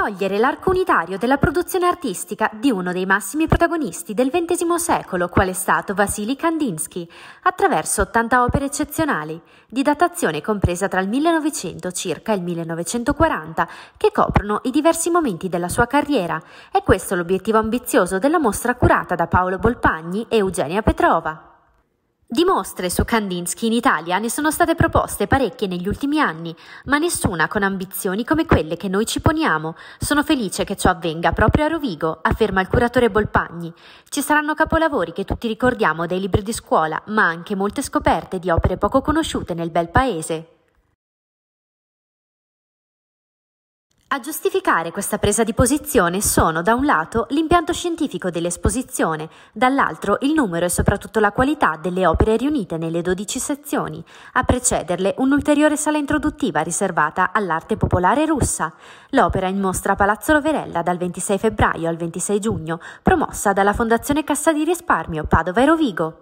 cogliere l'arco unitario della produzione artistica di uno dei massimi protagonisti del XX secolo, quale è stato Vasily Kandinsky, attraverso 80 opere eccezionali, di datazione compresa tra il 1900 circa e il 1940, che coprono i diversi momenti della sua carriera. È questo l'obiettivo ambizioso della mostra curata da Paolo Bolpagni e Eugenia Petrova. Di mostre su Kandinsky in Italia ne sono state proposte parecchie negli ultimi anni, ma nessuna con ambizioni come quelle che noi ci poniamo. Sono felice che ciò avvenga proprio a Rovigo, afferma il curatore Bolpagni. Ci saranno capolavori che tutti ricordiamo dai libri di scuola, ma anche molte scoperte di opere poco conosciute nel bel paese. A giustificare questa presa di posizione sono da un lato l'impianto scientifico dell'esposizione, dall'altro il numero e soprattutto la qualità delle opere riunite nelle 12 sezioni, a precederle un'ulteriore sala introduttiva riservata all'arte popolare russa. L'opera in mostra a Palazzo Roverella dal 26 febbraio al 26 giugno, promossa dalla Fondazione Cassa di Risparmio Padova e Rovigo.